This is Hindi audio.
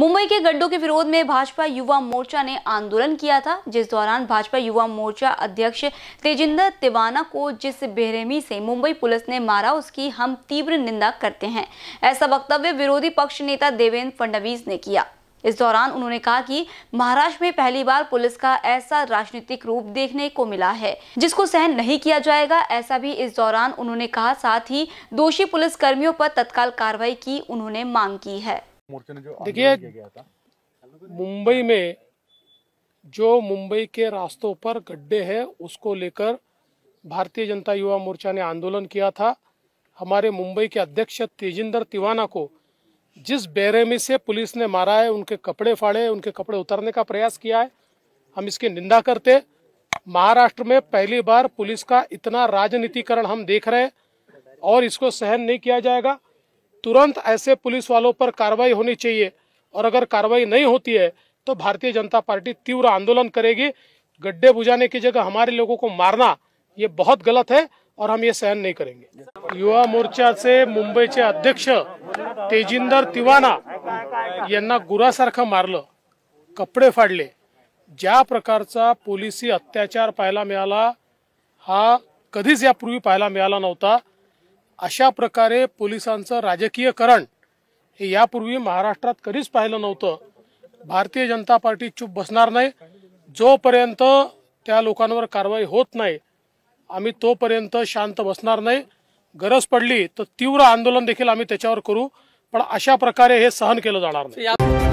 मुंबई के गड्ढों के विरोध में भाजपा युवा मोर्चा ने आंदोलन किया था जिस दौरान भाजपा युवा मोर्चा अध्यक्ष तेजिंदर तिवाना को जिस बेरहमी से मुंबई पुलिस ने मारा उसकी हम तीव्र निंदा करते हैं ऐसा वक्तव्य विरोधी पक्ष नेता देवेंद्र फडणवीस ने किया इस दौरान उन्होंने कहा कि महाराष्ट्र में पहली बार पुलिस का ऐसा राजनीतिक रूप देखने को मिला है जिसको सहन नहीं किया जाएगा ऐसा भी इस दौरान उन्होंने कहा साथ ही दोषी पुलिस कर्मियों पर तत्काल कार्रवाई की उन्होंने मांग की है मोर्चे ने जो देखिए मुंबई में जो मुंबई के रास्तों पर गड्ढे हैं उसको लेकर भारतीय जनता युवा मोर्चा ने आंदोलन किया था हमारे मुंबई के अध्यक्ष तेजिंदर तिवाना को जिस बेरहमी में से पुलिस ने मारा है उनके कपड़े फाड़े उनके कपड़े उतरने का प्रयास किया है हम इसकी निंदा करते महाराष्ट्र में पहली बार पुलिस का इतना राजनीतिकरण हम देख रहे हैं और इसको सहन नहीं किया जाएगा तुरंत ऐसे पुलिस वालों पर कार्रवाई होनी चाहिए और अगर कार्रवाई नहीं होती है तो भारतीय जनता पार्टी तीव्र आंदोलन करेगी गड्ढे बुझाने की जगह हमारे लोगों को मारना ये बहुत गलत है और हम ये सहन नहीं करेंगे युवा मोर्चा से मुंबई के अध्यक्ष तेजिंदर तिवाना गुरा सारख मारल कपडे फाडले ज्या प्रकार पोलिसी अत्याचार पाला मिला हा कभी यापूर्वी पाहायला मिळाला अशा प्रकारे पोलिसांचं राजकीयकरण हे यापूर्वी महाराष्ट्रात कधीच पाहिलं नव्हतं भारतीय जनता पार्टी चूप बसणार नाही जोपर्यंत त्या लोकांवर कारवाई होत नाही आम्ही तोपर्यंत शांत बसणार नाही गरज पडली तर तीव्र आंदोलन देखील आम्ही त्याच्यावर करू पण अशा प्रकारे हे सहन केलं जाणार नाही